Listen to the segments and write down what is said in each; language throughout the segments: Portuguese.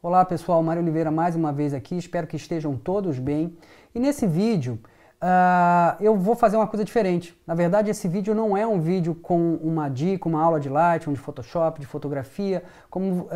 Olá pessoal, Mário Oliveira mais uma vez aqui, espero que estejam todos bem. E nesse vídeo uh, eu vou fazer uma coisa diferente. Na verdade esse vídeo não é um vídeo com uma dica, uma aula de Lightroom, de Photoshop, de fotografia, como uh,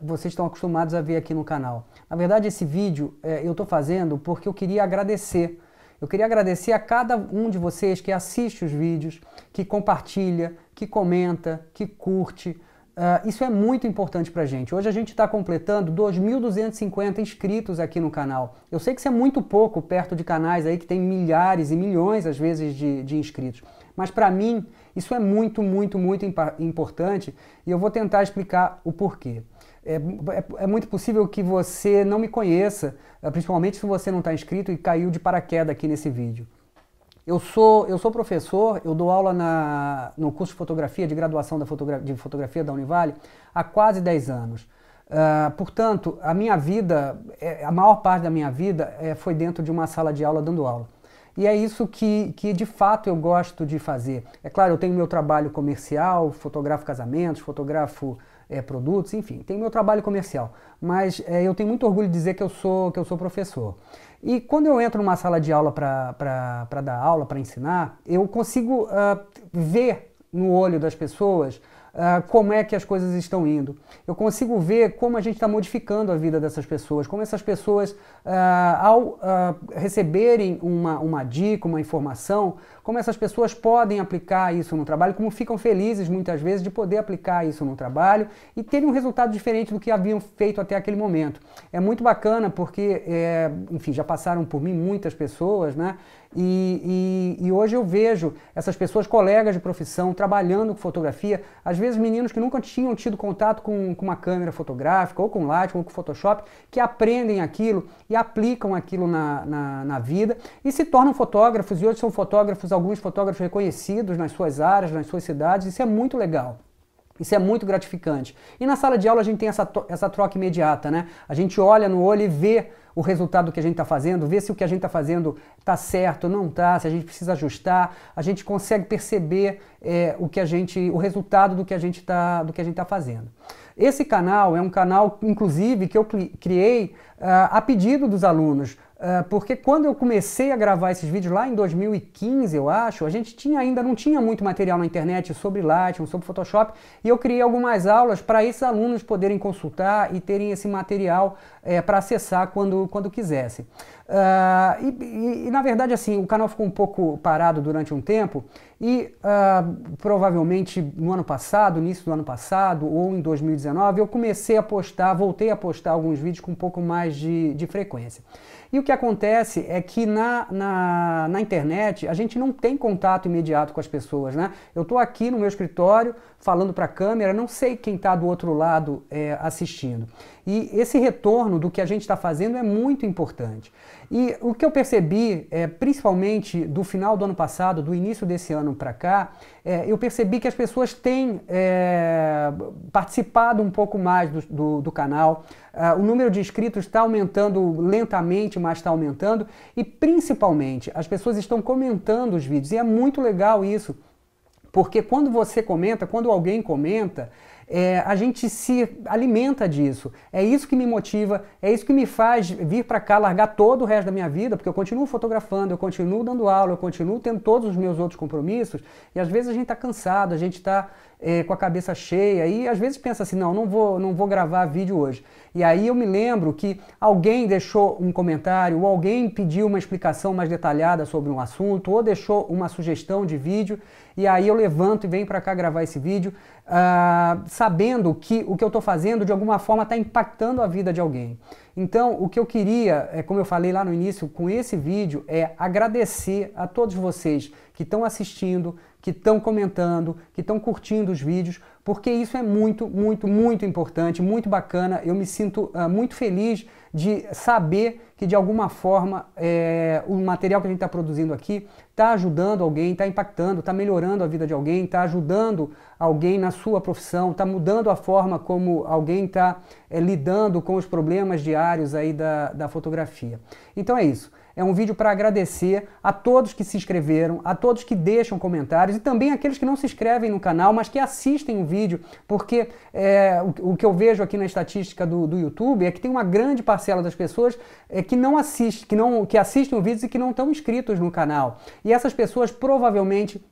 vocês estão acostumados a ver aqui no canal. Na verdade esse vídeo uh, eu estou fazendo porque eu queria agradecer. Eu queria agradecer a cada um de vocês que assiste os vídeos, que compartilha, que comenta, que curte, Uh, isso é muito importante para a gente. Hoje a gente está completando 2.250 inscritos aqui no canal. Eu sei que isso é muito pouco perto de canais aí que tem milhares e milhões, às vezes, de, de inscritos. Mas para mim, isso é muito, muito, muito importante e eu vou tentar explicar o porquê. É, é, é, muito possível que você não me conheça, ah, principalmente se você não está inscrito e caiu de paraquedas aqui nesse vídeo. Eu sou, eu sou professor, eu dou aula na, no curso de fotografia, de graduação da fotogra de fotografia da Univale, há quase 10 anos. Uh, portanto, a minha vida, é, a maior parte da minha vida é, foi dentro de uma sala de aula dando aula. E é isso que, que de fato eu gosto de fazer. É claro, eu tenho meu trabalho comercial, fotografo casamentos, fotografo é, produtos, enfim, tem meu trabalho comercial. Mas é, eu tenho muito orgulho de dizer que eu sou, que eu sou professor. E quando eu entro numa sala de aula para dar aula, para ensinar, eu consigo uh, ver no olho das pessoas Uh, como é que as coisas estão indo. Eu consigo ver como a gente está modificando a vida dessas pessoas, como essas pessoas, uh, ao uh, receberem uma, uma dica, uma informação, como essas pessoas podem aplicar isso no trabalho, como ficam felizes muitas vezes de poder aplicar isso no trabalho e terem um resultado diferente do que haviam feito até aquele momento. É muito bacana porque, é, enfim, já passaram por mim muitas pessoas, né? E, e, e hoje eu vejo essas pessoas, colegas de profissão, trabalhando com fotografia, às vezes meninos que nunca tinham tido contato com, com uma câmera fotográfica, ou com Lightroom, ou com Photoshop, que aprendem aquilo e aplicam aquilo na, na, na vida e se tornam fotógrafos, e hoje são fotógrafos, alguns fotógrafos reconhecidos nas suas áreas, nas suas cidades, isso é muito legal. Isso é muito gratificante. E na sala de aula a gente tem essa, essa troca imediata, né? A gente olha no olho e vê o resultado que a gente está fazendo, vê se o que a gente está fazendo está certo, não está, se a gente precisa ajustar, a gente consegue perceber é, o que a gente, o resultado do que a gente está, do que a gente está fazendo. Esse canal é um canal, inclusive, que eu criei ah, a pedido dos alunos, ah, porque quando eu comecei a gravar esses vídeos lá em 2015, eu acho, a gente tinha ainda não tinha muito material na internet sobre Lightroom, sobre Photoshop, e eu criei algumas aulas para esses alunos poderem consultar e terem esse material é, eh, para acessar quando, quando quisessem. Uh, ah, e, e, e, na verdade, assim, o canal ficou um pouco parado durante um tempo e uh, provavelmente no ano passado, início do ano passado ou em 2019, eu comecei a postar, voltei a postar alguns vídeos com um pouco mais mais de, de frequência. E o que acontece é que na, na, na, internet a gente não tem contato imediato com as pessoas, né? Eu estou aqui no meu escritório falando para a câmera, não sei quem está do outro lado é, assistindo. E esse retorno do que a gente está fazendo é muito importante. E o que eu percebi, é, principalmente do final do ano passado, do início desse ano para cá, é, eu percebi que as pessoas têm é, participado um pouco mais do, do, do canal. Ah, o número de inscritos está Tá aumentando lentamente, mas está aumentando. E principalmente, as pessoas estão comentando os vídeos. E é muito legal isso, porque quando você comenta, quando alguém comenta, é, a gente se alimenta disso. É isso que me motiva, é isso que me faz vir para cá, largar todo o resto da minha vida, porque eu continuo fotografando, eu continuo dando aula, eu continuo tendo todos os meus outros compromissos, e às vezes a gente está cansado, a gente está é, com a cabeça cheia e às vezes pensa assim, não, não vou, não vou gravar vídeo hoje. E aí eu me lembro que alguém deixou um comentário, ou alguém pediu uma explicação mais detalhada sobre um assunto, ou deixou uma sugestão de vídeo, e aí eu levanto e venho para cá gravar esse vídeo, ah, sabendo que o que eu estou fazendo de alguma forma está impactando a vida de alguém. Então, o que eu queria, é, como eu falei lá no início, com esse vídeo, é agradecer a todos vocês que estão assistindo, que estão comentando, que estão curtindo os vídeos, porque isso é muito, muito, muito importante, muito bacana. Eu me sinto uh, muito feliz de saber que de alguma forma é, o material que a gente está produzindo aqui está ajudando alguém, está impactando, está melhorando a vida de alguém, está ajudando alguém na sua profissão, está mudando a forma como alguém está é, eh, lidando com os problemas diários aí da, da fotografia. Então é isso. É um vídeo para agradecer a todos que se inscreveram, a todos que deixam comentários e também aqueles que não se inscrevem no canal, mas que assistem o vídeo vídeo, porque é, o, o, que eu vejo aqui na estatística do, do YouTube é que tem uma grande parcela das pessoas é, que não assiste, que não que assistem vídeos e que não estão inscritos no canal. E essas pessoas provavelmente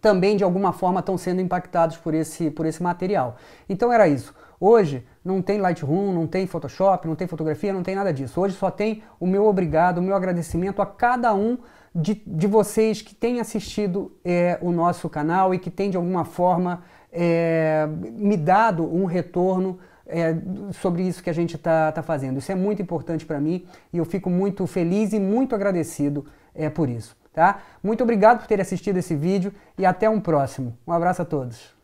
também de alguma forma estão sendo impactados por esse por esse material. Então era isso. Hoje não tem Lightroom, não tem Photoshop, não tem fotografia, não tem nada disso. Hoje só tem o meu obrigado, o meu agradecimento a cada um de, de vocês que tem assistido é, o nosso canal e que tem de alguma forma é, me dado um retorno é, sobre isso que a gente está tá fazendo. Isso é muito importante para mim e eu fico muito feliz e muito agradecido é, por isso. Tá? Muito obrigado por ter assistido esse vídeo e até um próximo. Um abraço a todos.